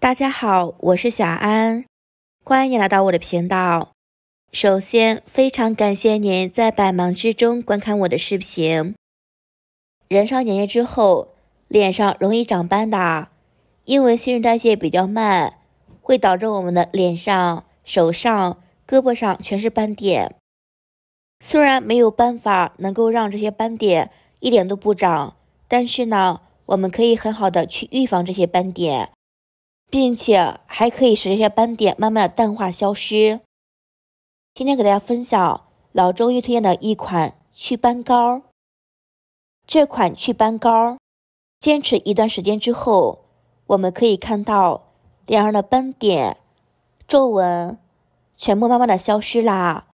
大家好，我是小安，欢迎你来到我的频道。首先，非常感谢您在百忙之中观看我的视频。人上年纪之后，脸上容易长斑的，因为新陈代谢比较慢，会导致我们的脸上、手上、胳膊上全是斑点。虽然没有办法能够让这些斑点一点都不长，但是呢，我们可以很好的去预防这些斑点。并且还可以使这些斑点慢慢的淡化消失。今天给大家分享老中医推荐的一款祛斑膏。这款祛斑膏，坚持一段时间之后，我们可以看到脸上的斑点、皱纹全部慢慢的消失啦，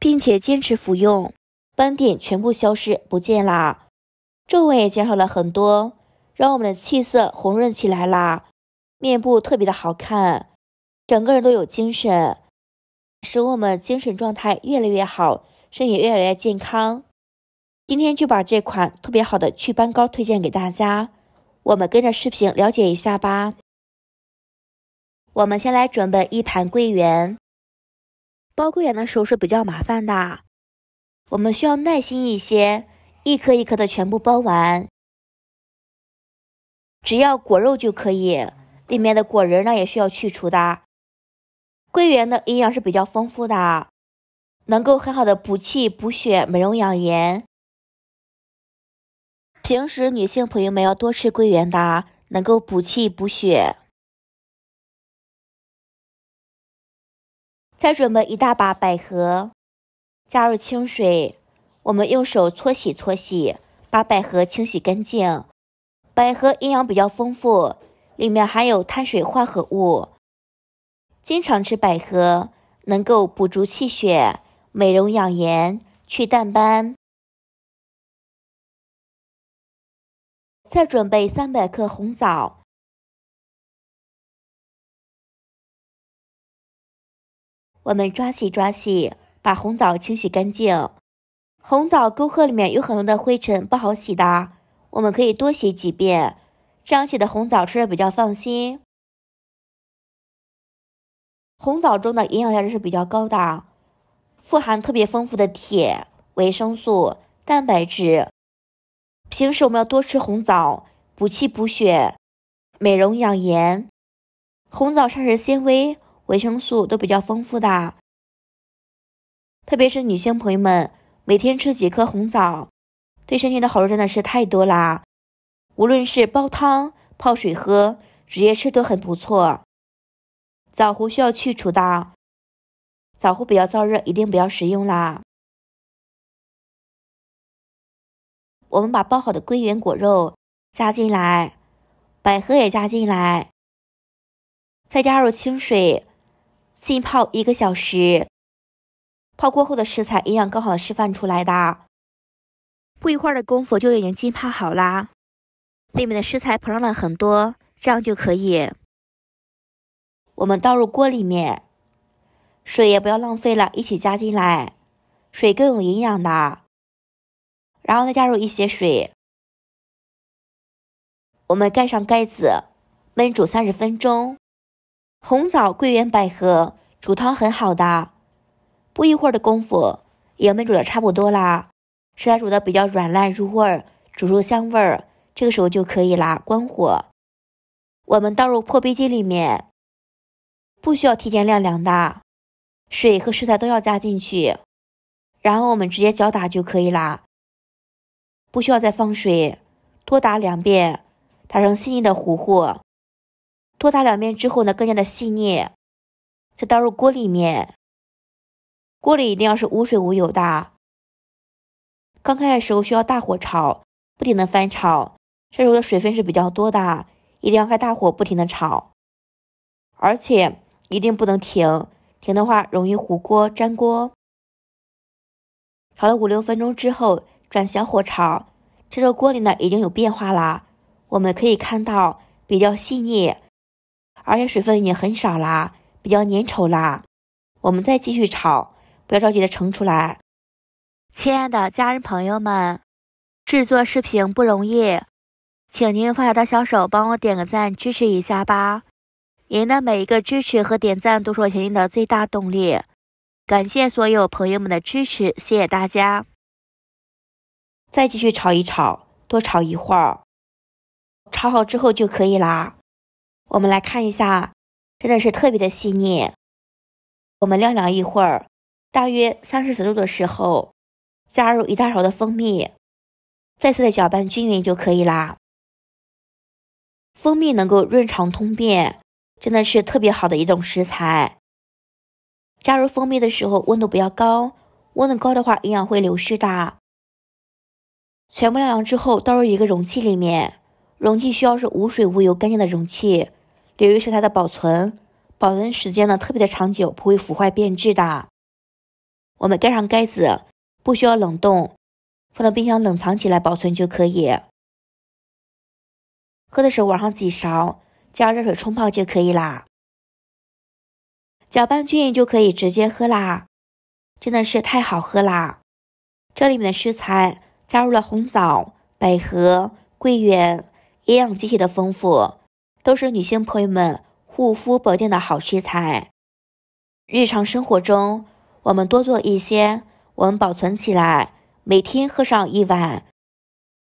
并且坚持服用，斑点全部消失不见啦，皱纹也减少了很多，让我们的气色红润起来啦。面部特别的好看，整个人都有精神，使我们精神状态越来越好，身体越来越健康。今天就把这款特别好的祛斑膏推荐给大家，我们跟着视频了解一下吧。我们先来准备一盘桂圆，包桂圆的时候是比较麻烦的，我们需要耐心一些，一颗一颗的全部包完，只要果肉就可以。里面的果仁呢也需要去除的。桂圆的营养是比较丰富的，能够很好的补气补血、美容养颜。平时女性朋友们要多吃桂圆的，能够补气补血。再准备一大把百合，加入清水，我们用手搓洗搓洗，把百合清洗干净。百合营养比较丰富。里面含有碳水化合物，经常吃百合能够补足气血、美容养颜、去淡斑。再准备三百克红枣，我们抓洗抓洗，把红枣清洗干净。红枣沟壑里面有很多的灰尘，不好洗的，我们可以多洗几遍。这样洗的红枣吃着比较放心。红枣中的营养价值是比较高的，富含特别丰富的铁、维生素、蛋白质。平时我们要多吃红枣，补气补血，美容养颜。红枣膳食纤维、维生素都比较丰富的，特别是女性朋友们，每天吃几颗红枣，对身体的好处真的是太多啦。无论是煲汤、泡水喝、直接吃都很不错。枣核需要去除的，枣核比较燥热，一定不要食用啦。我们把泡好的桂圆果肉加进来，百合也加进来，再加入清水，浸泡一个小时。泡过后的食材，营养更好的释放出来的。不一会儿的功夫就已经浸泡好啦。里面的食材膨胀了很多，这样就可以。我们倒入锅里面，水也不要浪费了，一起加进来，水更有营养的。然后再加入一些水，我们盖上盖子，焖煮三十分钟。红枣、桂圆、百合煮汤很好的。不一会儿的功夫，也焖煮的差不多啦。食材煮的比较软烂入味儿，煮出香味儿。这个时候就可以啦，关火。我们倒入破壁机里面，不需要提前晾凉的，水和食材都要加进去，然后我们直接搅打就可以啦，不需要再放水，多打两遍，打成细腻的糊糊。多打两遍之后呢，更加的细腻。再倒入锅里面，锅里一定要是无水无油的。刚开始的时候需要大火炒，不停的翻炒。这时候的水分是比较多的一定要开大火不停的炒，而且一定不能停，停的话容易糊锅粘锅。炒了五六分钟之后，转小火炒，这时候锅里呢已经有变化啦，我们可以看到比较细腻，而且水分也很少啦，比较粘稠啦。我们再继续炒，不要着急的盛出来。亲爱的家人朋友们，制作视频不容易。请您用发财的小手帮我点个赞，支持一下吧！您的每一个支持和点赞都是我前进的最大动力。感谢所有朋友们的支持，谢谢大家！再继续炒一炒，多炒一会儿，炒好之后就可以啦。我们来看一下，真的是特别的细腻。我们晾凉一会儿，大约三十度的时候，加入一大勺的蜂蜜，再次的搅拌均匀就可以啦。蜂蜜能够润肠通便，真的是特别好的一种食材。加入蜂蜜的时候温度不要高，温度高的话营养会流失的。全部晾凉之后倒入一个容器里面，容器需要是无水无油干净的容器，留于食材的保存，保存时间呢特别的长久，不会腐坏变质的。我们盖上盖子，不需要冷冻，放到冰箱冷藏起来保存就可以。喝的时候，往上几勺，加热水冲泡就可以啦。搅拌均匀就可以直接喝啦，真的是太好喝啦！这里面的食材加入了红枣、百合、桂圆，营养极其的丰富，都是女性朋友们护肤保健的好食材。日常生活中，我们多做一些，我们保存起来，每天喝上一碗，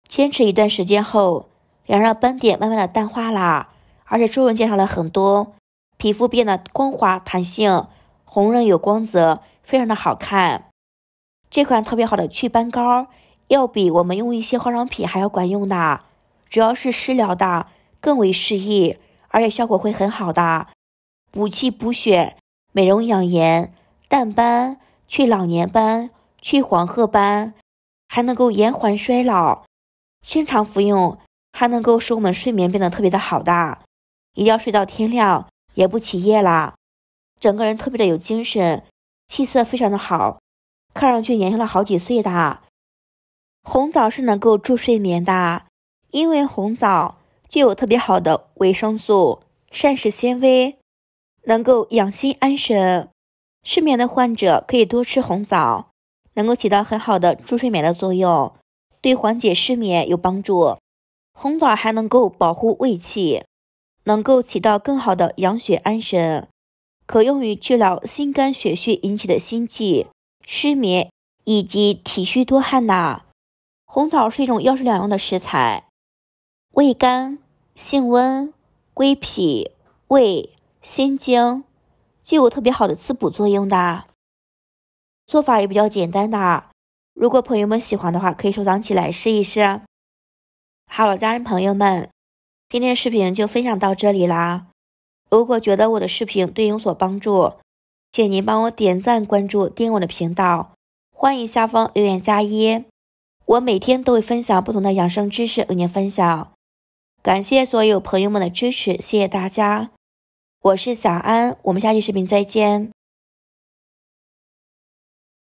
坚持一段时间后。脸上斑点慢慢的淡化啦，而且皱纹减少了很多，皮肤变得光滑、弹性、红润有光泽，非常的好看。这款特别好的祛斑膏要比我们用一些化妆品还要管用的，主要是湿疗的，更为适宜，而且效果会很好的。补气补血、美容养颜、淡斑、去老年斑、去黄褐斑，还能够延缓衰老。经常服用。它能够使我们睡眠变得特别的好，的，一觉睡到天亮，也不起夜了，整个人特别的有精神，气色非常的好，看上去年轻了好几岁的。红枣是能够助睡眠的，因为红枣具有特别好的维生素、膳食纤维，能够养心安神。失眠的患者可以多吃红枣，能够起到很好的助睡眠的作用，对缓解失眠有帮助。红枣还能够保护胃气，能够起到更好的养血安神，可用于治疗心肝血虚引起的心悸、失眠以及体虚多汗呐。红枣是一种药食两用的食材，味甘，性温，归脾胃、心经，具有特别好的滋补作用的。做法也比较简单的如果朋友们喜欢的话，可以收藏起来试一试。哈喽，家人朋友们，今天的视频就分享到这里啦。如果觉得我的视频对你有所帮助，请您帮我点赞、关注、订阅我的频道。欢迎下方留言加一，我每天都会分享不同的养生知识与您分享。感谢所有朋友们的支持，谢谢大家。我是小安，我们下期视频再见。